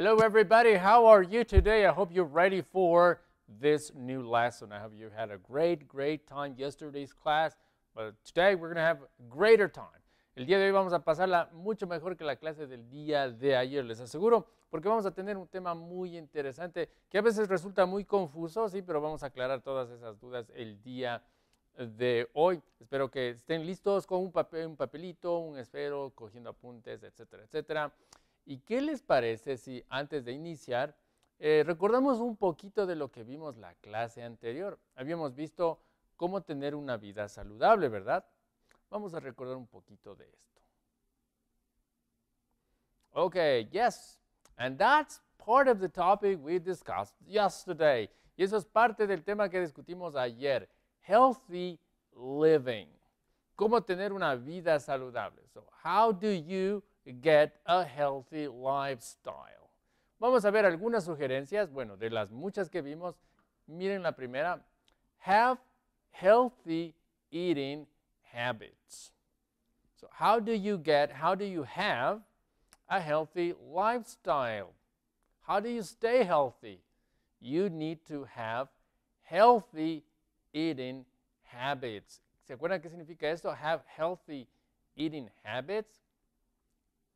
Hello, everybody. How are you today? I hope you're ready for this new lesson. I hope you had a great, great time yesterday's class, but today we're going to have greater time. El día de hoy vamos a pasarla mucho mejor que la clase del día de ayer, les aseguro, porque vamos a tener un tema muy interesante que a veces resulta muy confuso, sí, pero vamos a aclarar todas esas dudas el día de hoy. Espero que estén listos con un, papel, un papelito, un esfero, cogiendo apuntes, etcétera, etcétera. ¿Y qué les parece si antes de iniciar eh, recordamos un poquito de lo que vimos la clase anterior? Habíamos visto cómo tener una vida saludable, ¿verdad? Vamos a recordar un poquito de esto. Ok, yes. And that's part of the topic we discussed yesterday. Y eso es parte del tema que discutimos ayer. Healthy living. Cómo tener una vida saludable. So, how do you get a healthy lifestyle. Vamos a ver algunas sugerencias, bueno, de las muchas que vimos, miren la primera, have healthy eating habits. So how do you get, how do you have a healthy lifestyle? How do you stay healthy? You need to have healthy eating habits. ¿Se acuerdan qué significa esto? Have healthy eating habits.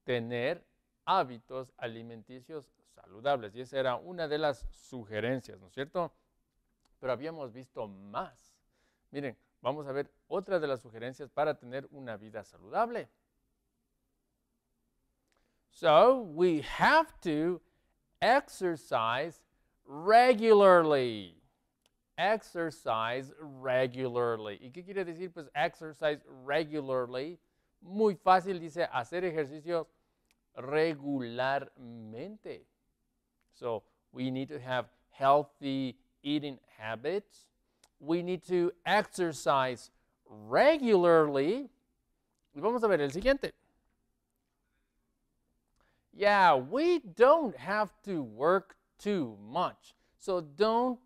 tener hábitos alimenticios saludables. Y esa era una de las sugerencias, ¿no es cierto? Pero habíamos visto más. Miren, vamos a ver otra de las sugerencias para tener una vida saludable. So we have to exercise regularly. Exercise regularly. ¿Y qué quiere decir? Pues exercise regularly muy fácil, dice, hacer ejercicios regularmente. So we need to have healthy eating habits. We need to exercise regularly. Y vamos a ver el siguiente. Yeah, we don't have to work too much. So don't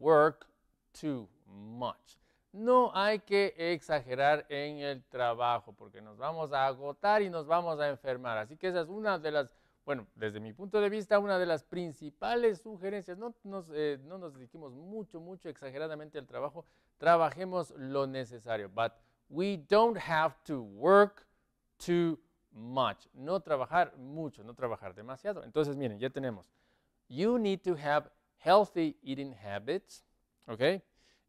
work too much. no hay que exagerar en el trabajo porque nos vamos a agotar y nos vamos a enfermar. Así que esa es una de las, bueno, desde mi punto de vista, una de las principales sugerencias. No nos, eh, dedicamos mucho, mucho exageradamente al trabajo. Trabajemos lo necesario. But we don't have to work too much. No trabajar mucho, no trabajar demasiado. Entonces, miren, ya tenemos. You need to have healthy eating habits. ¿Ok?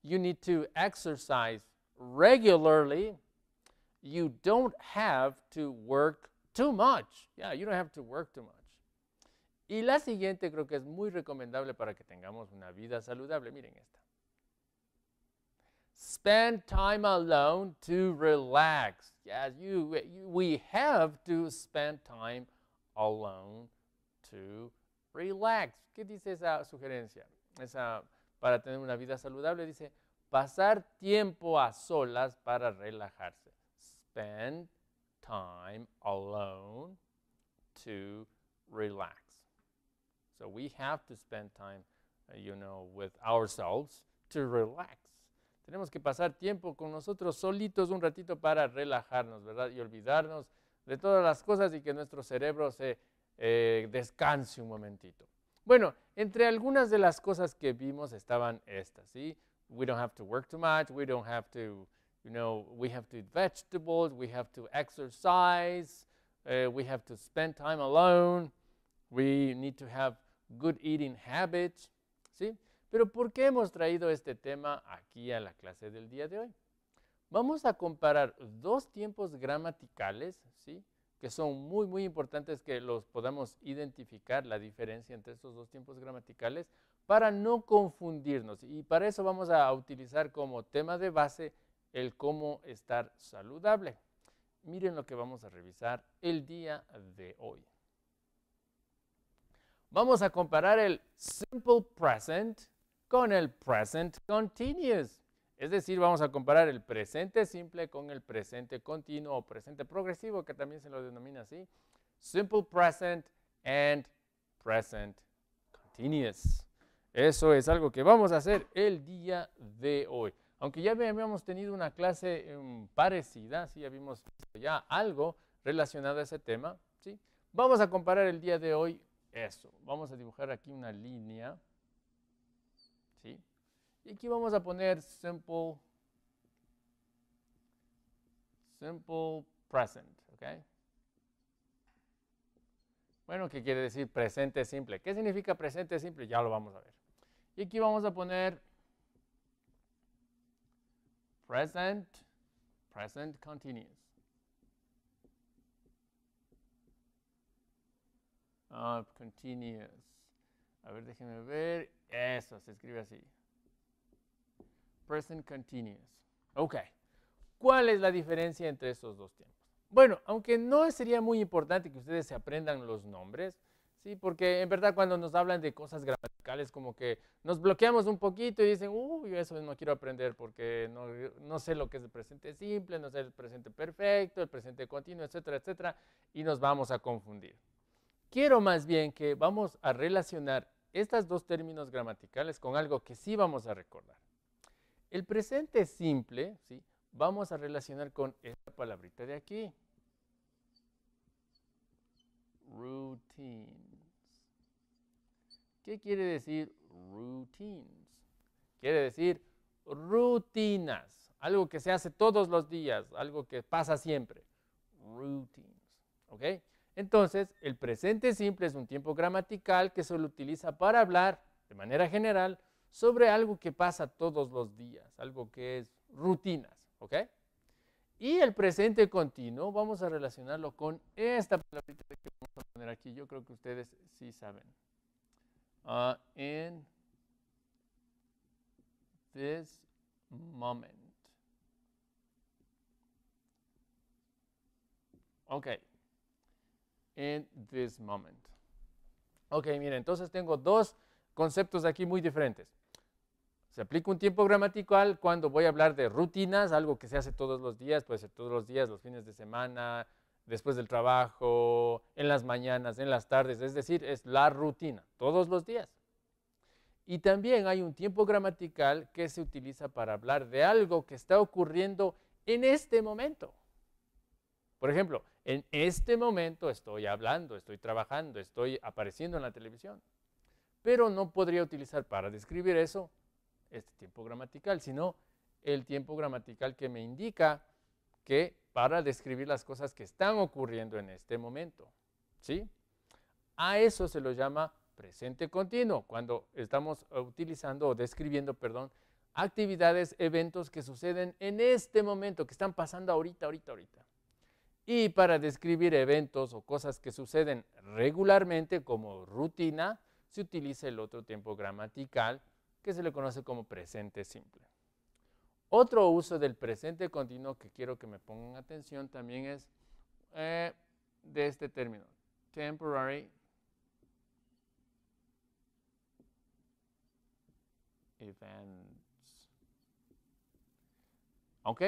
you need to exercise regularly. You don't have to work too much. Yeah, you don't have to work too much. Y la siguiente creo que es muy recomendable para que tengamos una vida saludable. Miren esta. Spend time alone to relax. Yes, you, you we have to spend time alone to relax. ¿Qué dice esa sugerencia? Esa para tener una vida saludable, dice, pasar tiempo a solas para relajarse. Spend time alone to relax. So we have to spend time, uh, you know, with ourselves to relax. Tenemos que pasar tiempo con nosotros solitos un ratito para relajarnos, ¿verdad? Y olvidarnos de todas las cosas y que nuestro cerebro se eh, descanse un momentito. Bueno, entre algunas de las cosas que vimos estaban estas, ¿sí? We don't have to work too much, we don't have to, you know, we have to eat vegetables, we have to exercise, eh, we have to spend time alone, we need to have good eating habits, ¿sí? Pero ¿por qué hemos traído este tema aquí a la clase del día de hoy? Vamos a comparar dos tiempos gramaticales, ¿sí? que son muy, muy importantes que los podamos identificar, la diferencia entre estos dos tiempos gramaticales, para no confundirnos. Y para eso vamos a utilizar como tema de base el cómo estar saludable. Miren lo que vamos a revisar el día de hoy. Vamos a comparar el simple present con el present continuous. Es decir, vamos a comparar el presente simple con el presente continuo o presente progresivo, que también se lo denomina así. Simple present and present continuous. Eso es algo que vamos a hacer el día de hoy. Aunque ya habíamos tenido una clase em, parecida, sí, habíamos visto ya algo relacionado a ese tema, ¿sí? Vamos a comparar el día de hoy eso. Vamos a dibujar aquí una línea. Y aquí vamos a poner simple, simple present, ¿ok? Bueno, ¿qué quiere decir presente simple? ¿Qué significa presente simple? Ya lo vamos a ver. Y aquí vamos a poner present, present continuous. Ah, continuous. A ver, déjenme ver. Eso, se escribe así present continuous. Ok, ¿cuál es la diferencia entre estos dos tiempos? Bueno, aunque no sería muy importante que ustedes se aprendan los nombres, ¿sí? porque en verdad cuando nos hablan de cosas gramaticales como que nos bloqueamos un poquito y dicen, uy, eso no quiero aprender porque no, no sé lo que es el presente simple, no sé el presente perfecto, el presente continuo, etcétera, etcétera, y nos vamos a confundir. Quiero más bien que vamos a relacionar estos dos términos gramaticales con algo que sí vamos a recordar. El presente simple, ¿sí? vamos a relacionar con esta palabrita de aquí. Routines. ¿Qué quiere decir routines? Quiere decir rutinas, algo que se hace todos los días, algo que pasa siempre. Routines. Entonces, el presente simple es un tiempo gramatical que se utiliza para hablar, de manera general, sobre algo que pasa todos los días, algo que es rutinas, ¿ok? Y el presente continuo vamos a relacionarlo con esta palabrita que vamos a poner aquí. Yo creo que ustedes sí saben. in ah, this moment. Ok. In this moment. Ok, miren, entonces tengo dos conceptos aquí muy diferentes. Se aplica un tiempo gramatical cuando voy a hablar de rutinas, algo que se hace todos los días, puede ser todos los días, los fines de semana, después del trabajo, en las mañanas, en las tardes, es decir, es la rutina, todos los días. Y también hay un tiempo gramatical que se utiliza para hablar de algo que está ocurriendo en este momento. Por ejemplo, en este momento estoy hablando, estoy trabajando, estoy apareciendo en la televisión. Pero no podría utilizar para describir eso este tiempo gramatical, sino el tiempo gramatical que me indica que para describir las cosas que están ocurriendo en este momento. ¿sí? A eso se lo llama presente continuo, cuando estamos eh, utilizando o describiendo, perdón, actividades, eventos que suceden en este momento, que están pasando ahorita, ahorita, ahorita. Y para describir eventos o cosas que suceden regularmente como rutina, se utiliza el otro tiempo gramatical que se le conoce como presente simple. Otro uso del presente continuo que quiero que me pongan atención también es eh, de este término, temporary events. ¿Ok?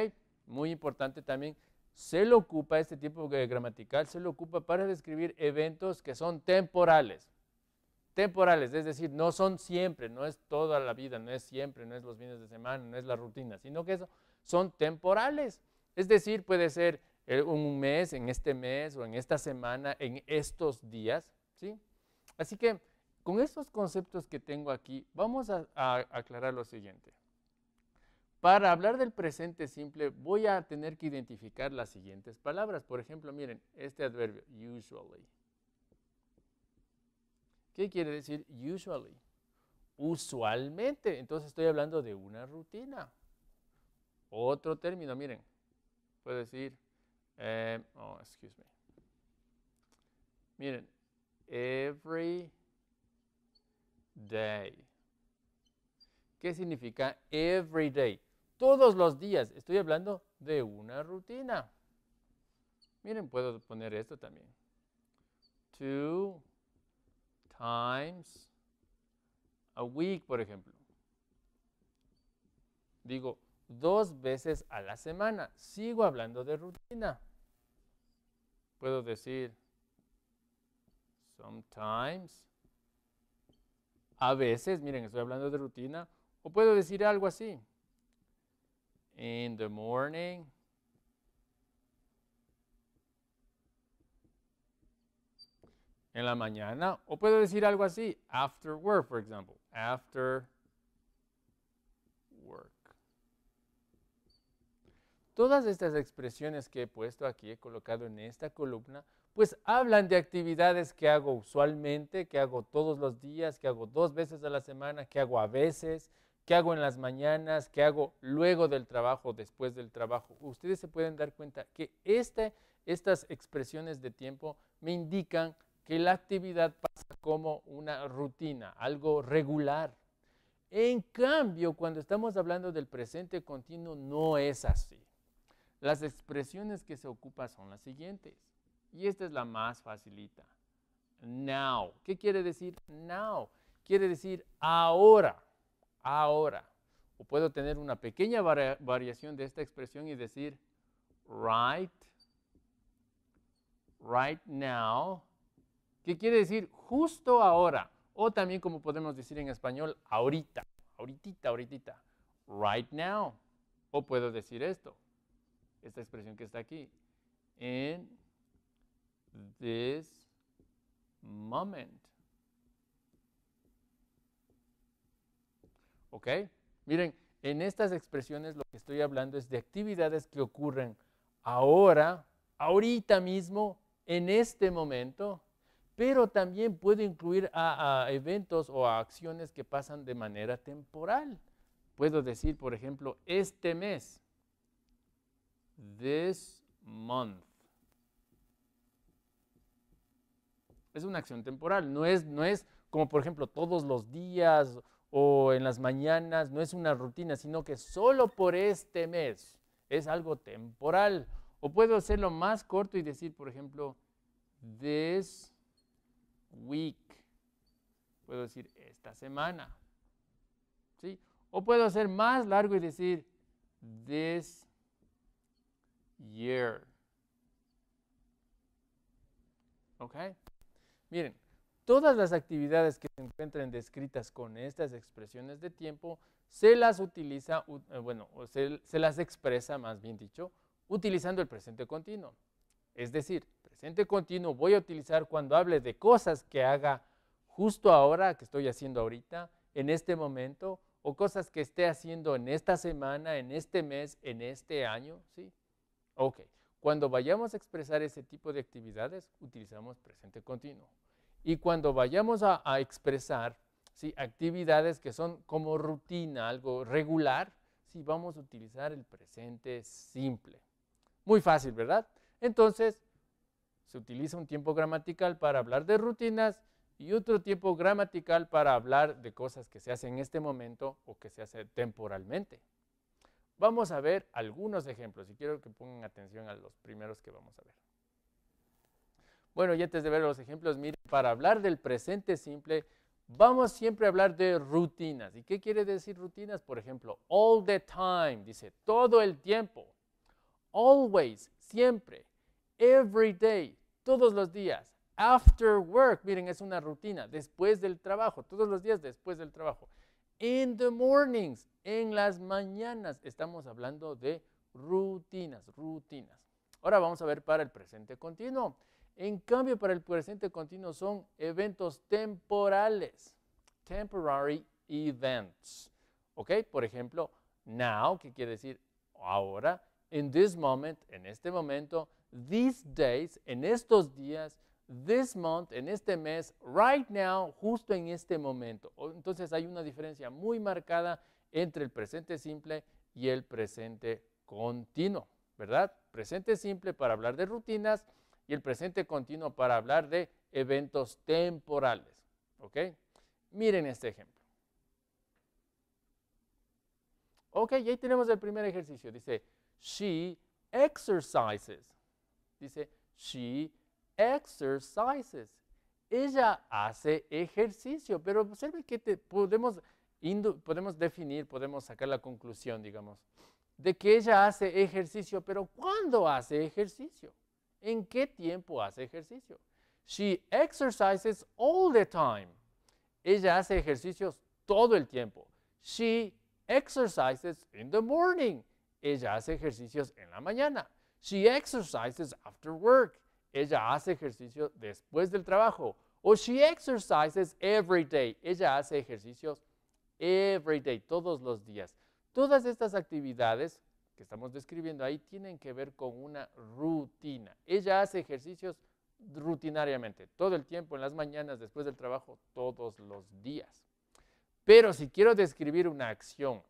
Muy importante también. Se lo ocupa este tipo de gramatical, se lo ocupa para describir eventos que son temporales temporales, es decir, no son siempre, no es toda la vida, no es siempre, no es los fines de semana, no es la rutina, sino que eso son temporales. Es decir, puede ser eh, un mes, en este mes o en esta semana, en estos días, ¿sí? Así que con estos conceptos que tengo aquí, vamos a, a aclarar lo siguiente. Para hablar del presente simple, voy a tener que identificar las siguientes palabras. Por ejemplo, miren, este adverbio, usually. ¿Qué quiere decir usually? Usualmente, entonces estoy hablando de una rutina. Otro término, miren, puedo decir, eh, oh, excuse me. Miren, every day. ¿Qué significa every day? Todos los días. Estoy hablando de una rutina. Miren, puedo poner esto también. To times a week, por ejemplo. Digo, dos veces a la semana. Sigo hablando de rutina. Puedo decir, sometimes, a veces, miren, estoy hablando de rutina. O puedo decir algo así. In the morning, en la mañana. O puedo decir algo así, after work, por example. After work. Todas estas expresiones que he puesto aquí, he colocado en esta columna, pues hablan de actividades que hago usualmente, que hago todos los días, que hago dos veces a la semana, que hago a veces, que hago en las mañanas, que hago luego del trabajo, después del trabajo. Ustedes se pueden dar cuenta que este, estas expresiones de tiempo me indican que la actividad pasa como una rutina, algo regular. En cambio, cuando estamos hablando del presente continuo, no es así. Las expresiones que se ocupan son las siguientes. Y esta es la más facilita. Now. ¿Qué quiere decir now? Quiere decir ahora, ahora. O puedo tener una pequeña variación de esta expresión y decir right, right now, ¿Qué quiere decir justo ahora, o también como podemos decir en español, ahorita, ahorita, ahorita, right now. O puedo decir esto, esta expresión que está aquí, in this moment. ¿Ok? Miren, en estas expresiones lo que estoy hablando es de actividades que ocurren ahora, ahorita mismo, en este momento, pero también puedo incluir a, eventos o a acciones que pasan de manera temporal. Puedo decir, por ejemplo, este mes, this month. Es una acción temporal, no es, no es como por ejemplo todos los días o en las mañanas, no es una rutina, sino que solo por este mes es algo temporal. O puedo hacerlo más corto y decir, por ejemplo, this week. Puedo decir esta semana. ¿Sí? O puedo hacer más largo y decir this year. ¿Ok? Miren, todas las actividades que se encuentren descritas con estas expresiones de tiempo se las utiliza, eh, bueno, se, se las expresa, más bien dicho, utilizando el presente continuo. Es decir, presente continuo voy a utilizar cuando hable de cosas que haga justo ahora, que estoy haciendo ahorita, en este momento, o cosas que esté haciendo en esta semana, en este mes, en este año, ¿sí? Ok, cuando vayamos a expresar ese tipo de actividades, utilizamos presente continuo. Y cuando vayamos a, expresar ¿sí? actividades que son como rutina, algo regular, ¿sí? vamos a utilizar el presente simple. Muy fácil, ¿verdad? Entonces, se utiliza un tiempo gramatical para hablar de rutinas y otro tiempo gramatical para hablar de cosas que se hacen en este momento o que se hacen temporalmente. Vamos a ver algunos ejemplos y quiero que pongan atención a los primeros que vamos a ver. Bueno, y antes de ver los ejemplos, miren, para hablar del presente simple, vamos siempre a hablar de rutinas. ¿Y qué quiere decir rutinas? Por ejemplo, all the time, dice todo el tiempo. Always, siempre every day, todos los días. After work, miren, es una rutina, después del trabajo, todos los días después del trabajo. In the mornings, en las mañanas, estamos hablando de rutinas, rutinas. Ahora vamos a ver para el presente continuo. En cambio, para el presente continuo son eventos temporales, temporary events. ¿Ok? Por ejemplo, now, que quiere decir ahora, in this moment, en este momento, these days, en estos días, this month, en este mes, right now, justo en este momento. Entonces hay una diferencia muy marcada entre el presente simple y el presente continuo, ¿verdad? Presente simple para hablar de rutinas y el presente continuo para hablar de eventos temporales, ¿ok? Miren este ejemplo. Ok, y ahí tenemos el primer ejercicio. Dice, she exercises. Dice, she exercises. Ella hace ejercicio, pero observe pues, que podemos, podemos definir, podemos sacar la conclusión, digamos, de que ella hace ejercicio, pero ¿cuándo hace ejercicio? ¿En qué tiempo hace ejercicio? She exercises all the time. Ella hace ejercicios todo el tiempo. She exercises in the morning. Ella hace ejercicios en la mañana. She exercises after work. Ella hace ejercicio después del trabajo. O she exercises every day. Ella hace ejercicios every day, todos los días. Todas estas actividades que estamos describiendo ahí tienen que ver con una rutina. Ella hace ejercicios rutinariamente, todo el tiempo, en las mañanas, después del trabajo, todos los días. Pero si quiero describir una acción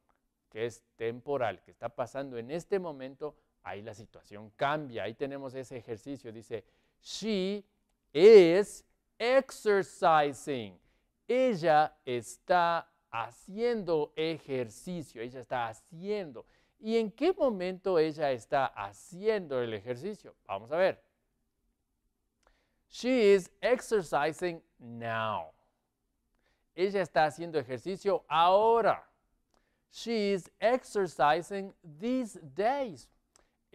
que es temporal, que está pasando en este momento, ahí la situación cambia. Ahí tenemos ese ejercicio. Dice, she is exercising. Ella está haciendo ejercicio, ella está haciendo. ¿Y en qué momento ella está haciendo el ejercicio? Vamos a ver. She is exercising now. Ella está haciendo ejercicio ahora. She is exercising these days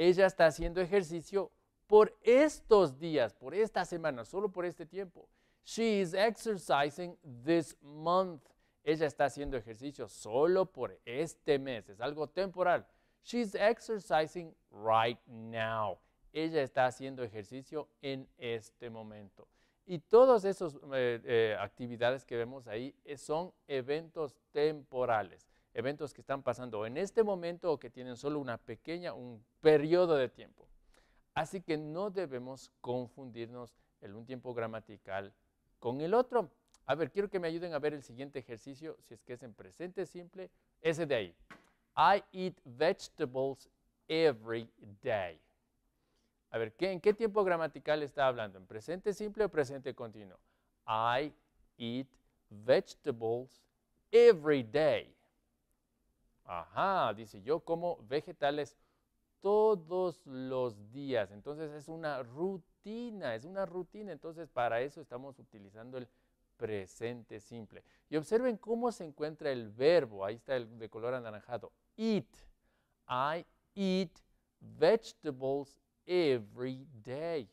ella está haciendo ejercicio por estos días, por esta semana, solo por este tiempo. She is exercising this month. Ella está haciendo ejercicio solo por este mes. Es algo temporal. She's exercising right now. Ella está haciendo ejercicio en este momento. Y todas esas eh, eh, actividades que vemos ahí eh, son eventos temporales eventos que están pasando en este momento o que tienen solo una pequeña, un periodo de tiempo. Así que no debemos confundirnos el un tiempo gramatical con el otro. A ver, quiero que me ayuden a ver el siguiente ejercicio, si es que es en presente simple, ese de ahí. I eat vegetables every day. A ver, ¿en qué tiempo gramatical está hablando? ¿En presente simple o presente continuo? I eat vegetables every day. Ajá, dice, yo como vegetales todos los días. Entonces es una rutina, es una rutina. Entonces para eso estamos utilizando el presente simple. Y observen cómo se encuentra el verbo. Ahí está el de color anaranjado. Eat. I eat vegetables every day.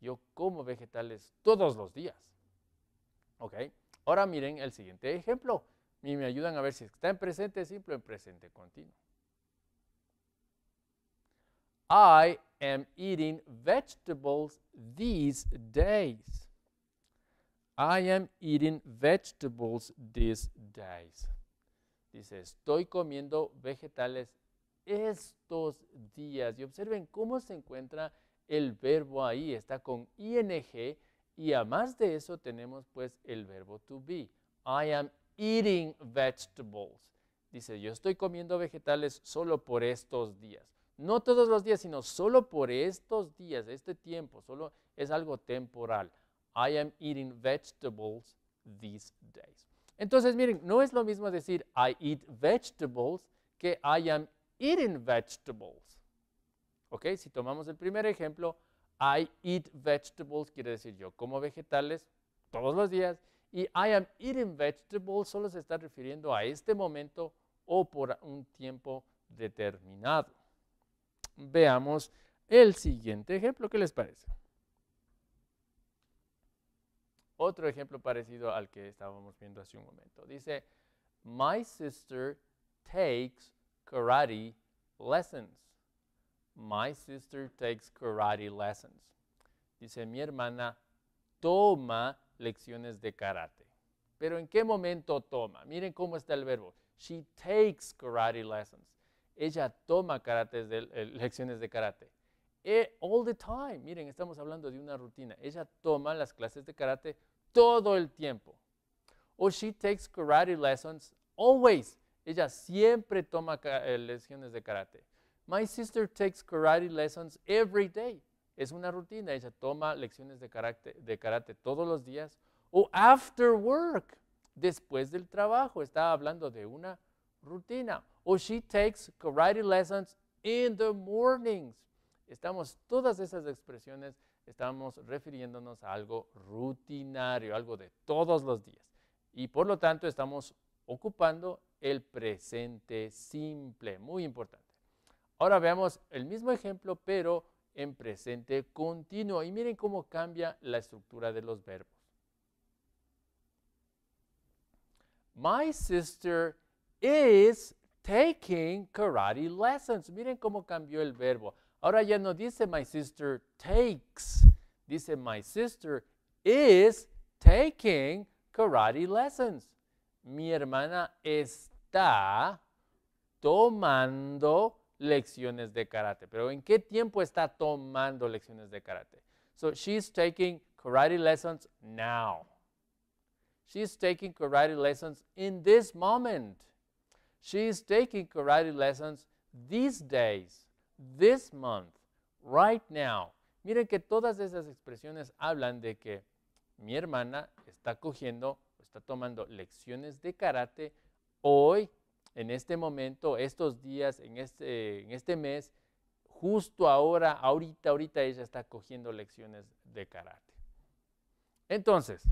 Yo como vegetales todos los días. ¿Ok? Ahora miren el siguiente ejemplo y me ayudan a ver si está en presente simple o en presente continuo. I am eating vegetables these days. I am eating vegetables these days. Dice, estoy comiendo vegetales estos días. Y observen cómo se encuentra el verbo ahí. Está con ing y además de eso tenemos pues el verbo to be. I am eating vegetables. Dice, yo estoy comiendo vegetales solo por estos días. No todos los días, sino solo por estos días, este tiempo, solo es algo temporal. I am eating vegetables these days. Entonces, miren, no es lo mismo decir I eat vegetables que I am eating vegetables. ¿Ok? Si tomamos el primer ejemplo, I eat vegetables quiere decir yo como vegetales todos los días. Y I am eating vegetables solo se está refiriendo a este momento o por un tiempo determinado. Veamos el siguiente ejemplo, ¿qué les parece? Otro ejemplo parecido al que estábamos viendo hace un momento. Dice, My sister takes karate lessons. My sister takes karate lessons. Dice, mi hermana toma lecciones de karate. Pero ¿en qué momento toma? Miren cómo está el verbo. She takes karate lessons. Ella toma karate eh, lecciones de karate. E, all the time. Miren, estamos hablando de una rutina. Ella toma las clases de karate todo el tiempo. O she takes karate lessons always. Ella siempre toma eh, lecciones de karate. My sister takes karate lessons every day es una rutina. Ella toma lecciones de karate, todos los días o after work, después del trabajo. Está hablando de una rutina. O she takes karate lessons in the mornings. Estamos, todas esas expresiones, estamos refiriéndonos a algo rutinario, algo de todos los días. Y por lo tanto estamos ocupando el presente simple, muy importante. Ahora veamos el mismo ejemplo, pero en presente continuo. Y miren cómo cambia la estructura de los verbos. My sister is taking karate lessons. Miren cómo cambió el verbo. Ahora ya no dice my sister takes, dice my sister is taking karate lessons. Mi hermana está tomando lecciones de karate. Pero ¿en qué tiempo está tomando lecciones de karate? So she's taking karate lessons now. She's taking karate lessons in this moment. She's taking karate lessons these days, this month, right now. Miren que todas esas expresiones hablan de que mi hermana está cogiendo, está tomando lecciones de karate hoy, en este momento, estos días, en este, en este mes, justo ahora, ahorita, ahorita ella está cogiendo lecciones de karate. Entonces,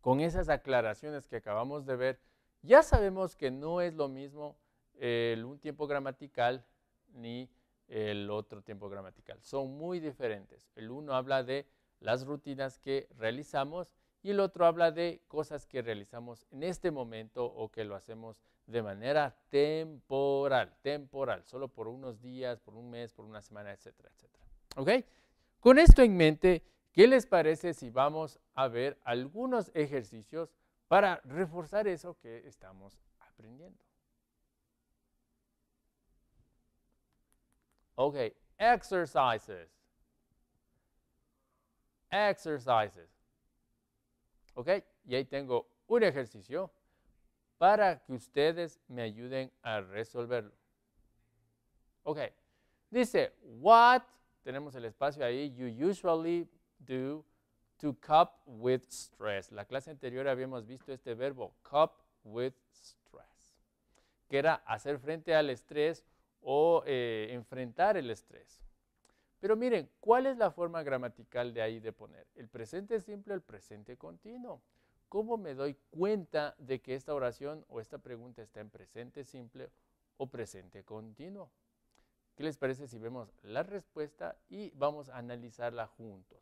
con esas aclaraciones que acabamos de ver, ya sabemos que no es lo mismo el un tiempo gramatical ni el otro tiempo gramatical. Son muy diferentes. El uno habla de las rutinas que realizamos y el otro habla de cosas que realizamos en este momento o que lo hacemos de manera temporal, temporal, solo por unos días, por un mes, por una semana, etcétera, etcétera. ¿Ok? Con esto en mente, ¿qué les parece si vamos a ver algunos ejercicios para reforzar eso que estamos aprendiendo? Ok, exercises. Exercises. ¿Ok? Y ahí tengo un ejercicio para que ustedes me ayuden a resolverlo. Ok. Dice, what, tenemos el espacio ahí, you usually do to cope with stress. La clase anterior habíamos visto este verbo, cope with stress, que era hacer frente al estrés o eh, enfrentar el estrés. Pero miren, ¿cuál es la forma gramatical de ahí de poner? El presente simple, el presente continuo. ¿Cómo me doy cuenta de que esta oración o esta pregunta está en presente simple o presente continuo? ¿Qué les parece si vemos la respuesta y vamos a analizarla juntos?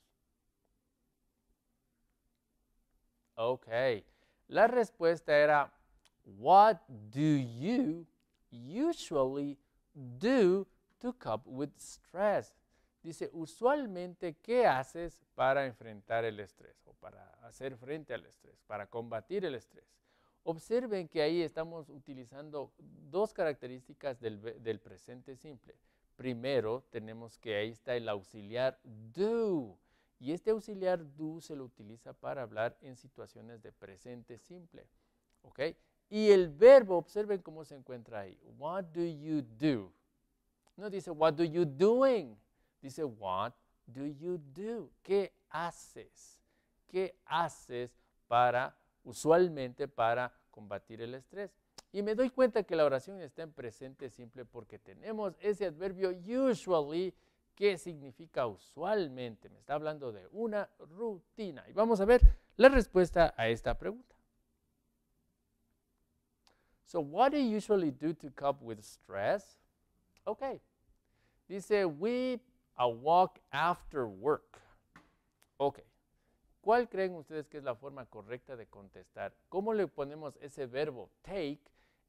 Ok, la respuesta era, what do you usually do to cope with stress? Dice, usualmente, ¿qué haces para enfrentar el estrés o para hacer frente al estrés, para combatir el estrés? Observen que ahí estamos utilizando dos características del, del presente simple. Primero, tenemos que ahí está el auxiliar do. Y este auxiliar do se lo utiliza para hablar en situaciones de presente simple. ¿Ok? Y el verbo, observen cómo se encuentra ahí. What do you do? No dice, what do you doing? Dice, what do you do? ¿Qué haces? ¿Qué haces para, usualmente, para combatir el estrés? Y me doy cuenta que la oración está en presente simple porque tenemos ese adverbio usually que significa usualmente. Me está hablando de una rutina. Y vamos a ver la respuesta a esta pregunta. So what do you usually do to cope with stress? Ok. Dice, we a walk after work. Ok. ¿Cuál creen ustedes que es la forma correcta de contestar? ¿Cómo le ponemos ese verbo take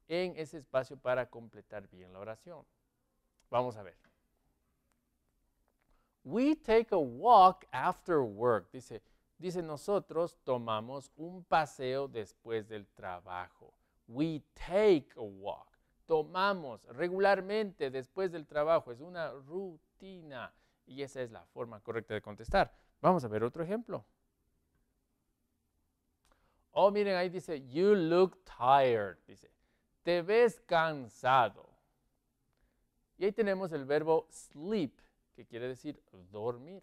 en ese espacio para completar bien la oración? Vamos a ver. We take a walk after work. Dice, dice nosotros tomamos un paseo después del trabajo. We take a walk tomamos regularmente después del trabajo. Es una rutina y esa es la forma correcta de contestar. Vamos a ver otro ejemplo. Oh, miren, ahí dice, you look tired. Dice, te ves cansado. Y ahí tenemos el verbo sleep, que quiere decir dormir.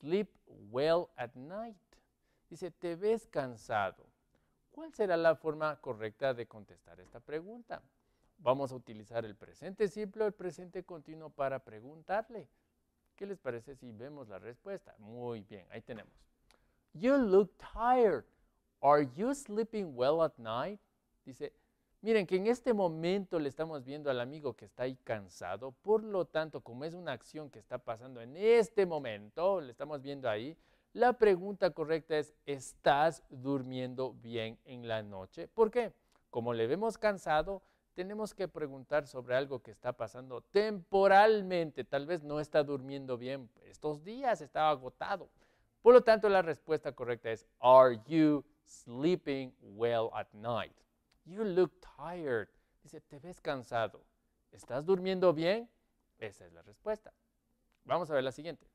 Sleep well at night. Dice, te ves cansado. ¿Cuál será la forma correcta de contestar esta pregunta? Vamos a utilizar el presente simple o el presente continuo para preguntarle. ¿Qué les parece si vemos la respuesta? Muy bien, ahí tenemos. You look tired. Are you sleeping well at night? Dice, miren que en este momento le estamos viendo al amigo que está ahí cansado, por lo tanto, como es una acción que está pasando en este momento, le estamos viendo ahí, la pregunta correcta es, ¿estás durmiendo bien en la noche? ¿Por qué? Como le vemos cansado, tenemos que preguntar sobre algo que está pasando temporalmente. Tal vez no está durmiendo bien estos días, está agotado. Por lo tanto, la respuesta correcta es, ¿Are you sleeping well at night? You look tired. Dice, te ves cansado. ¿Estás durmiendo bien? Esa es la respuesta. Vamos a ver la siguiente.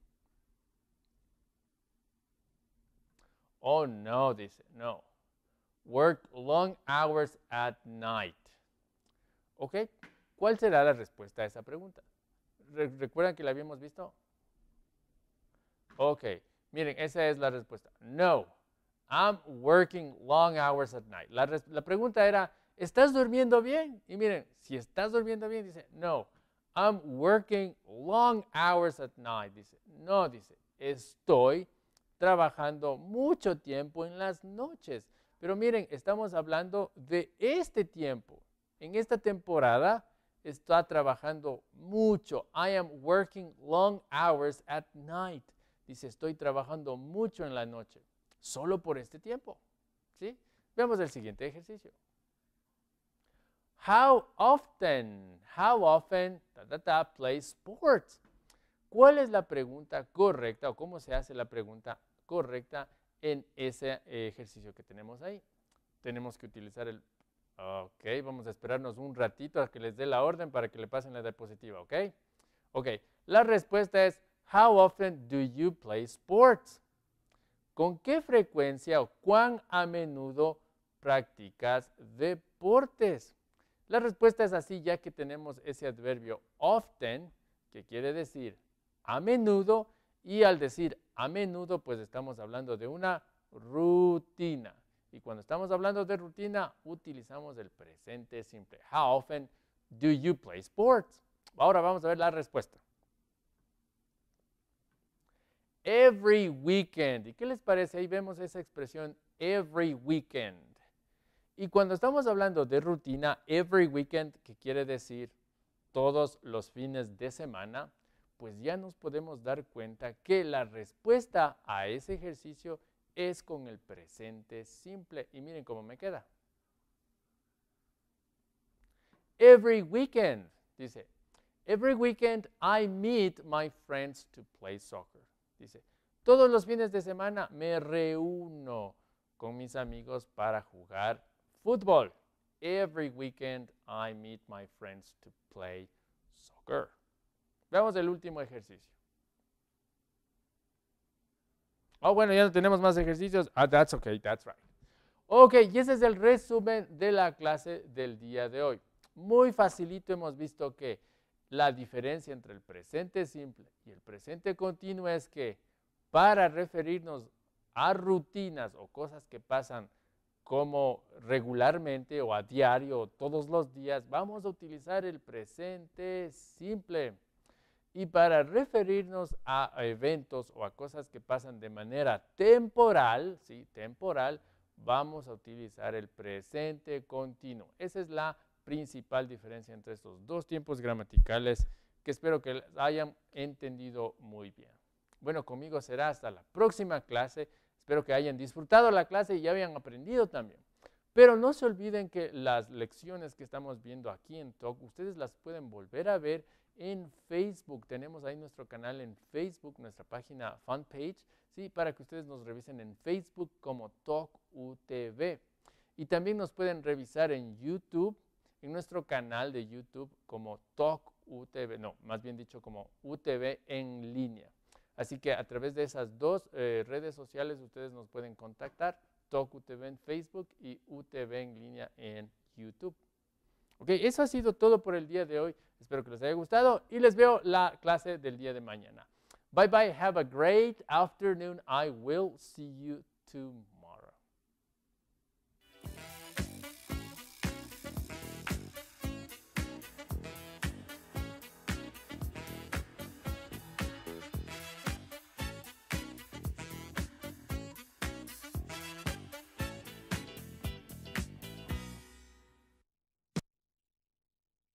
Oh, no, dice, no. Work long hours at night. ¿Ok? ¿Cuál será la respuesta a esa pregunta? ¿Recuerdan que la habíamos visto? Ok, miren, esa es la respuesta. No, I'm working long hours at night. La, la pregunta era, ¿estás durmiendo bien? Y miren, si estás durmiendo bien, dice, no, I'm working long hours at night. Dice, no, dice, estoy trabajando mucho tiempo en las noches. Pero miren, estamos hablando de este tiempo. En esta temporada está trabajando mucho. I am working long hours at night. Dice, estoy trabajando mucho en la noche, solo por este tiempo. ¿Sí? Veamos el siguiente ejercicio. How often, how often, ta, ta, play sports? ¿Cuál es la pregunta correcta o cómo se hace la pregunta correcta en ese eh, ejercicio que tenemos ahí? Tenemos que utilizar el Ok, vamos a esperarnos un ratito a que les dé la orden para que le pasen la diapositiva, ¿ok? Ok, la respuesta es, how often do you play sports? ¿Con qué frecuencia o cuán a menudo practicas deportes? La respuesta es así ya que tenemos ese adverbio often, que quiere decir a menudo, y al decir a menudo, pues estamos hablando de una rutina. Y cuando estamos hablando de rutina, utilizamos el presente simple. How often do you play sports? Ahora vamos a ver la respuesta. Every weekend. ¿Y qué les parece? Ahí vemos esa expresión every weekend. Y cuando estamos hablando de rutina, every weekend, que quiere decir todos los fines de semana, pues ya nos podemos dar cuenta que la respuesta a ese ejercicio es es con el presente simple. Y miren cómo me queda. Every weekend, dice, every weekend I meet my friends to play soccer. Dice, todos los fines de semana me reúno con mis amigos para jugar fútbol. Every weekend I meet my friends to play soccer. Veamos el último ejercicio. Oh, bueno, ya no tenemos más ejercicios. Ah, that's okay, that's right. Ok, y ese es el resumen de la clase del día de hoy. Muy facilito hemos visto que la diferencia entre el presente simple y el presente continuo es que para referirnos a rutinas o cosas que pasan como regularmente o a diario o todos los días, vamos a utilizar el presente simple y para referirnos a eventos o a cosas que pasan de manera temporal, ¿sí? temporal, vamos a utilizar el presente continuo. Esa es la principal diferencia entre estos dos tiempos gramaticales que espero que hayan entendido muy bien. Bueno, conmigo será hasta la próxima clase. Espero que hayan disfrutado la clase y ya hayan aprendido también. Pero no se olviden que las lecciones que estamos viendo aquí en TOC, ustedes las pueden volver a ver en Facebook. Tenemos ahí nuestro canal en Facebook, nuestra página fanpage, ¿sí? para que ustedes nos revisen en Facebook como TalkUTV. Y también nos pueden revisar en YouTube, en nuestro canal de YouTube como TalkUTV, no, más bien dicho como UTV en línea. Así que a través de esas dos eh, redes sociales ustedes nos pueden contactar, TalkUTV en Facebook y UTV en línea en YouTube. Ok, eso ha sido todo por el día de hoy. Espero que les haya gustado y les veo la clase del día de mañana. Bye bye. Have a great afternoon. I will see you tomorrow.